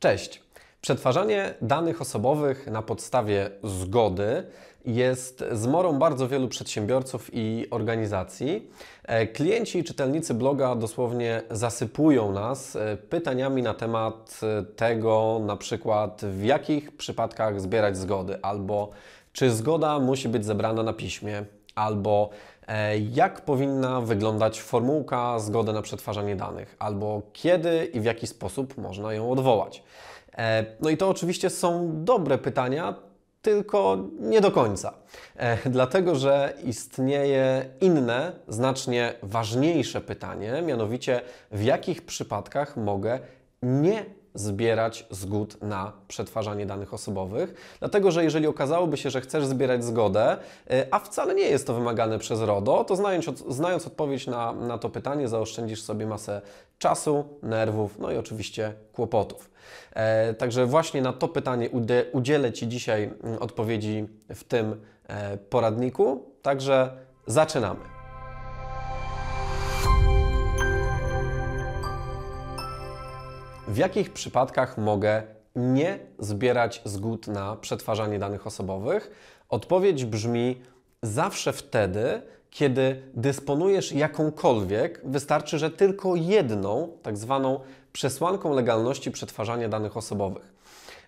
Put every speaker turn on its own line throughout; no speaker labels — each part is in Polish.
Cześć. Przetwarzanie danych osobowych na podstawie zgody jest zmorą bardzo wielu przedsiębiorców i organizacji. E, klienci i czytelnicy bloga dosłownie zasypują nas e, pytaniami na temat e, tego, na przykład w jakich przypadkach zbierać zgody, albo czy zgoda musi być zebrana na piśmie, albo E, jak powinna wyglądać formułka zgody na przetwarzanie danych, albo kiedy i w jaki sposób można ją odwołać. E, no i to oczywiście są dobre pytania, tylko nie do końca. E, dlatego, że istnieje inne, znacznie ważniejsze pytanie, mianowicie w jakich przypadkach mogę nie zbierać zgód na przetwarzanie danych osobowych, dlatego że jeżeli okazałoby się, że chcesz zbierać zgodę, y, a wcale nie jest to wymagane przez RODO, to znając, znając odpowiedź na, na to pytanie, zaoszczędzisz sobie masę czasu, nerwów, no i oczywiście kłopotów. E, także właśnie na to pytanie udzielę Ci dzisiaj mm, odpowiedzi w tym e, poradniku. Także zaczynamy. w jakich przypadkach mogę nie zbierać zgód na przetwarzanie danych osobowych? Odpowiedź brzmi zawsze wtedy, kiedy dysponujesz jakąkolwiek, wystarczy, że tylko jedną, tak zwaną przesłanką legalności przetwarzania danych osobowych.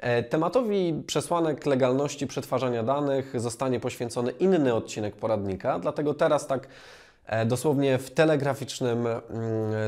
E, tematowi przesłanek legalności przetwarzania danych zostanie poświęcony inny odcinek poradnika, dlatego teraz tak e, dosłownie w telegraficznym mm,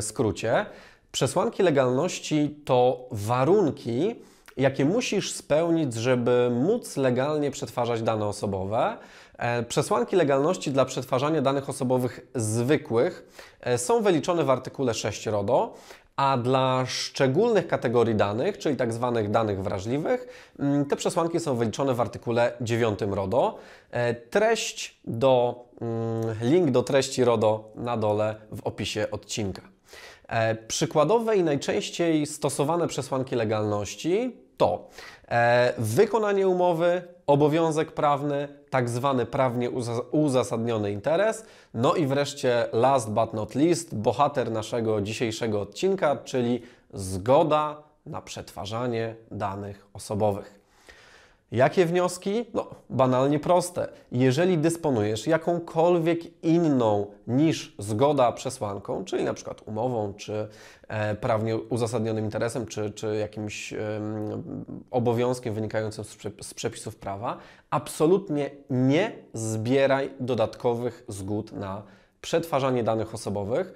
skrócie. Przesłanki legalności to warunki, jakie musisz spełnić, żeby móc legalnie przetwarzać dane osobowe. E, przesłanki legalności dla przetwarzania danych osobowych zwykłych e, są wyliczone w artykule 6 RODO, a dla szczególnych kategorii danych, czyli tak zwanych danych wrażliwych, mm, te przesłanki są wyliczone w artykule 9 RODO. E, treść do, mm, link do treści RODO na dole w opisie odcinka. E, przykładowe i najczęściej stosowane przesłanki legalności to e, wykonanie umowy, obowiązek prawny, tak zwany prawnie uzasadniony interes, no i wreszcie last but not least, bohater naszego dzisiejszego odcinka, czyli zgoda na przetwarzanie danych osobowych. Jakie wnioski? No, banalnie proste. Jeżeli dysponujesz jakąkolwiek inną niż zgoda przesłanką, czyli na przykład umową, czy e, prawnie uzasadnionym interesem, czy, czy jakimś e, obowiązkiem wynikającym z, z przepisów prawa, absolutnie nie zbieraj dodatkowych zgód na przetwarzanie danych osobowych.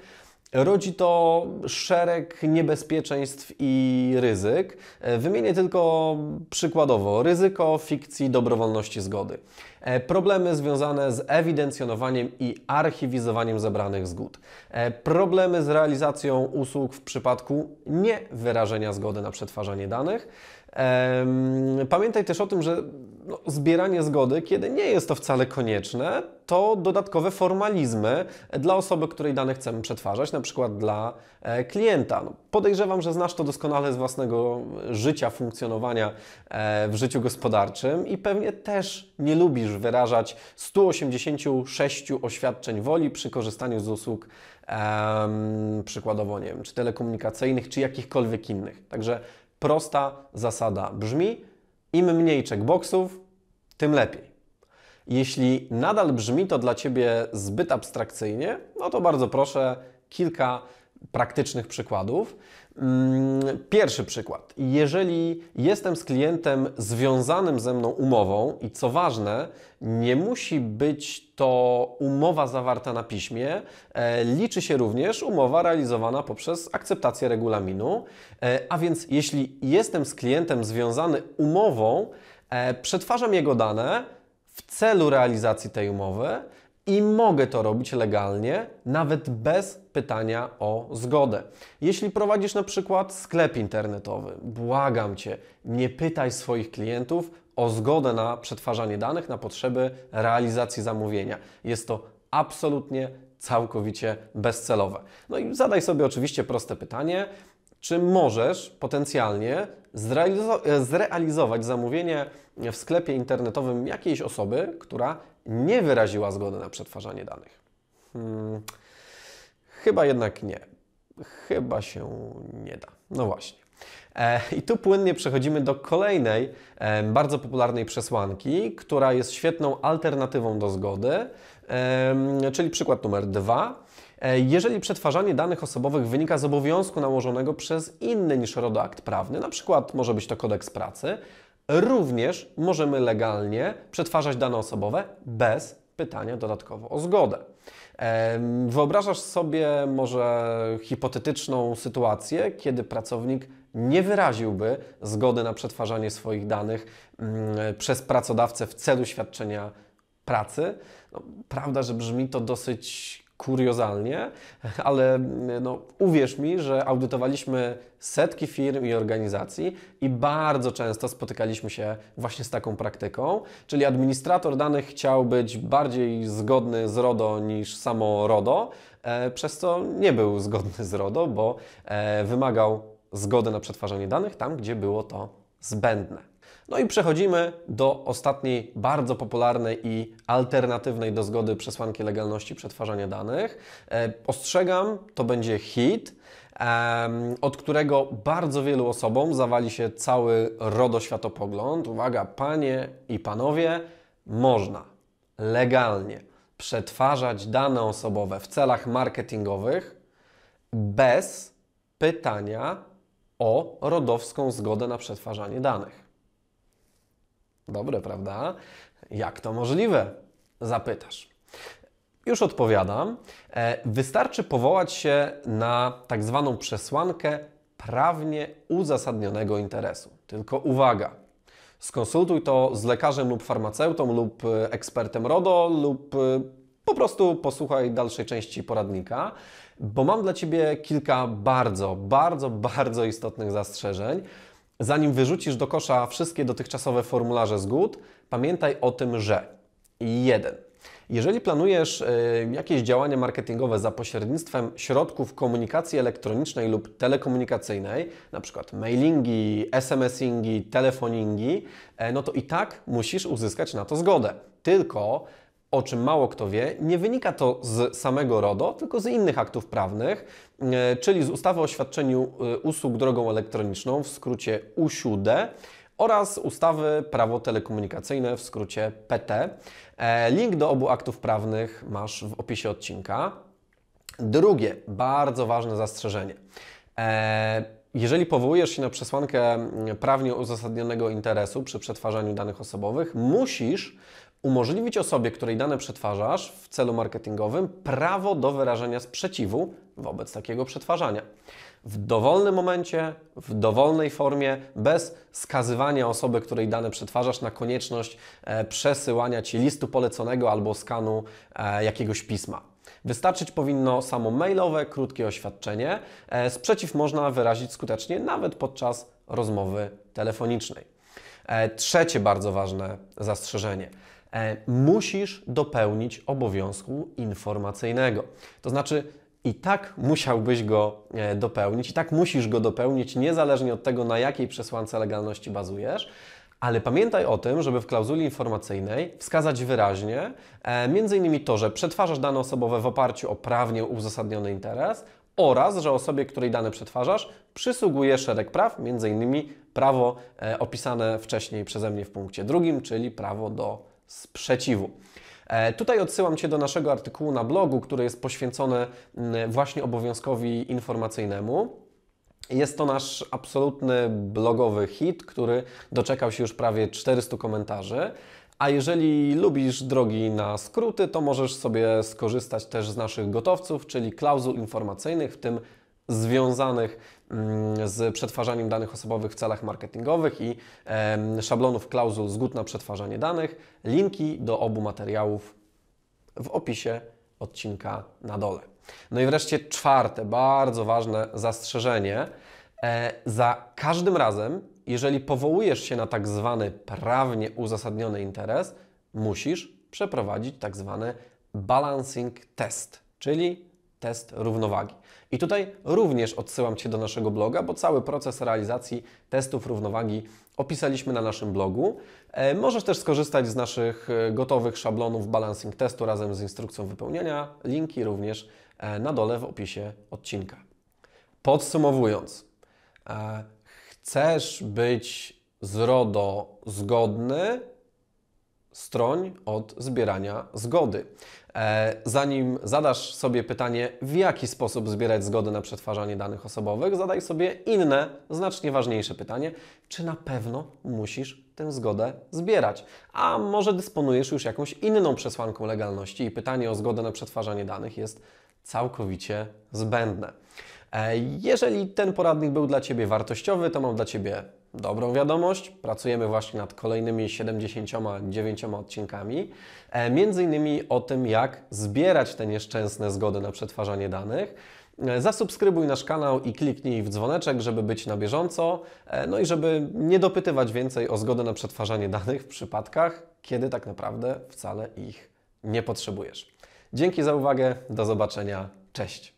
Rodzi to szereg niebezpieczeństw i ryzyk. E, wymienię tylko przykładowo ryzyko fikcji dobrowolności zgody, e, problemy związane z ewidencjonowaniem i archiwizowaniem zebranych zgód, e, problemy z realizacją usług w przypadku niewyrażenia zgody na przetwarzanie danych, Pamiętaj też o tym, że no, zbieranie zgody, kiedy nie jest to wcale konieczne, to dodatkowe formalizmy dla osoby, której dane chcemy przetwarzać, na przykład dla e, klienta. No, podejrzewam, że znasz to doskonale z własnego życia, funkcjonowania e, w życiu gospodarczym i pewnie też nie lubisz wyrażać 186 oświadczeń woli przy korzystaniu z usług um, przykładowo, nie wiem, czy telekomunikacyjnych, czy jakichkolwiek innych. Także Prosta zasada brzmi: im mniej checkboxów, tym lepiej. Jeśli nadal brzmi to dla Ciebie zbyt abstrakcyjnie, no to bardzo proszę kilka praktycznych przykładów. Mm, pierwszy przykład. Jeżeli jestem z klientem związanym ze mną umową i co ważne, nie musi być to umowa zawarta na piśmie, e, liczy się również umowa realizowana poprzez akceptację regulaminu. E, a więc jeśli jestem z klientem związany umową, e, przetwarzam jego dane w celu realizacji tej umowy i mogę to robić legalnie, nawet bez pytania o zgodę. Jeśli prowadzisz na przykład sklep internetowy, błagam cię, nie pytaj swoich klientów o zgodę na przetwarzanie danych na potrzeby realizacji zamówienia. Jest to absolutnie całkowicie bezcelowe. No i zadaj sobie oczywiście proste pytanie, czy możesz potencjalnie E, zrealizować zamówienie w sklepie internetowym jakiejś osoby, która nie wyraziła zgody na przetwarzanie danych. Hmm, chyba jednak nie. Chyba się nie da. No właśnie. E, I tu płynnie przechodzimy do kolejnej e, bardzo popularnej przesłanki, która jest świetną alternatywą do zgody, czyli przykład numer dwa. E, jeżeli przetwarzanie danych osobowych wynika z obowiązku nałożonego przez inny niż RODO akt prawny, na przykład może być to kodeks pracy, również możemy legalnie przetwarzać dane osobowe bez pytania dodatkowo o zgodę. Wyobrażasz sobie może hipotetyczną sytuację, kiedy pracownik nie wyraziłby zgody na przetwarzanie swoich danych mm, przez pracodawcę w celu świadczenia pracy? No, prawda, że brzmi to dosyć kuriozalnie, ale no, uwierz mi, że audytowaliśmy setki firm i organizacji i bardzo często spotykaliśmy się właśnie z taką praktyką, czyli administrator danych chciał być bardziej zgodny z RODO niż samo RODO, e, przez co nie był zgodny z RODO, bo e, wymagał zgody na przetwarzanie danych tam, gdzie było to zbędne. No i przechodzimy do ostatniej, bardzo popularnej i alternatywnej do zgody przesłanki legalności przetwarzania danych. E, ostrzegam, to będzie hit od którego bardzo wielu osobom zawali się cały RODO światopogląd. Uwaga, panie i panowie, można legalnie przetwarzać dane osobowe w celach marketingowych bez pytania o rodowską zgodę na przetwarzanie danych. Dobre, prawda? Jak to możliwe? Zapytasz. Już odpowiadam. E, wystarczy powołać się na tak zwaną przesłankę prawnie uzasadnionego interesu. Tylko uwaga, skonsultuj to z lekarzem lub farmaceutą lub e, ekspertem RODO lub e, po prostu posłuchaj dalszej części poradnika, bo mam dla Ciebie kilka bardzo, bardzo, bardzo istotnych zastrzeżeń, Zanim wyrzucisz do kosza wszystkie dotychczasowe formularze zgód, pamiętaj o tym, że 1. Jeżeli planujesz y, jakieś działania marketingowe za pośrednictwem środków komunikacji elektronicznej lub telekomunikacyjnej, np. mailingi, SMSingi, telefoningi, e, no to i tak musisz uzyskać na to zgodę. Tylko o czym mało kto wie, nie wynika to z samego RODO, tylko z innych aktów prawnych, e, czyli z ustawy o świadczeniu e, usług drogą elektroniczną, w skrócie U7 oraz ustawy Prawo telekomunikacyjne, w skrócie PT. E, link do obu aktów prawnych masz w opisie odcinka. Drugie, bardzo ważne zastrzeżenie. Jeżeli powołujesz się na przesłankę prawnie uzasadnionego interesu przy przetwarzaniu danych osobowych, musisz umożliwić osobie, której dane przetwarzasz w celu marketingowym, prawo do wyrażenia sprzeciwu wobec takiego przetwarzania. W dowolnym momencie, w dowolnej formie, bez skazywania osoby, której dane przetwarzasz, na konieczność e, przesyłania ci listu poleconego albo skanu e, jakiegoś pisma. Wystarczyć powinno samo mailowe, krótkie oświadczenie. E, sprzeciw można wyrazić skutecznie nawet podczas rozmowy telefonicznej. Trzecie bardzo ważne zastrzeżenie. E, musisz dopełnić obowiązku informacyjnego. To znaczy, i tak musiałbyś go e, dopełnić, i tak musisz go dopełnić, niezależnie od tego, na jakiej przesłance legalności bazujesz. Ale pamiętaj o tym, żeby w klauzuli informacyjnej wskazać wyraźnie e, m.in. to, że przetwarzasz dane osobowe w oparciu o prawnie uzasadniony interes oraz, że osobie, której dane przetwarzasz, przysługuje szereg praw, m.in. prawo opisane wcześniej przeze mnie w punkcie drugim, czyli prawo do sprzeciwu. E, tutaj odsyłam Cię do naszego artykułu na blogu, który jest poświęcony mm, właśnie obowiązkowi informacyjnemu. Jest to nasz absolutny blogowy hit, który doczekał się już prawie 400 komentarzy. A jeżeli lubisz drogi na skróty, to możesz sobie skorzystać też z naszych gotowców, czyli klauzul informacyjnych, w tym związanych Mm, z przetwarzaniem danych osobowych w celach marketingowych i szablonów klauzul zgód na przetwarzanie danych. Linki do obu materiałów w opisie odcinka na dole. No i wreszcie czwarte, bardzo ważne zastrzeżenie. E, za każdym razem, jeżeli powołujesz się na tak zwany prawnie uzasadniony interes, musisz przeprowadzić tak zwany balancing test, czyli test równowagi. I tutaj również odsyłam Cię do naszego bloga, bo cały proces realizacji testów równowagi opisaliśmy na naszym blogu. E, możesz też skorzystać z naszych e, gotowych szablonów balancing testu razem z instrukcją wypełnienia. Linki również e, na dole w opisie odcinka. Podsumowując, chcesz być z RODO zgodny, stroń od zbierania zgody. E, zanim zadasz sobie pytanie, w jaki sposób zbierać zgody na przetwarzanie danych osobowych, zadaj sobie inne, znacznie ważniejsze pytanie, czy na pewno musisz tę zgodę zbierać? A może dysponujesz już jakąś inną przesłanką legalności i pytanie o zgodę na przetwarzanie danych jest całkowicie zbędne. E, jeżeli ten poradnik był dla Ciebie wartościowy, to mam dla Ciebie dobrą wiadomość. Pracujemy właśnie nad kolejnymi 79 odcinkami, e, między innymi o tym, jak zbierać te nieszczęsne zgody na przetwarzanie danych. E, zasubskrybuj nasz kanał i kliknij w dzwoneczek, żeby być na bieżąco, e, no i żeby nie dopytywać więcej o zgodę na przetwarzanie danych w przypadkach, kiedy tak naprawdę wcale ich nie potrzebujesz. Dzięki za uwagę, do zobaczenia, cześć!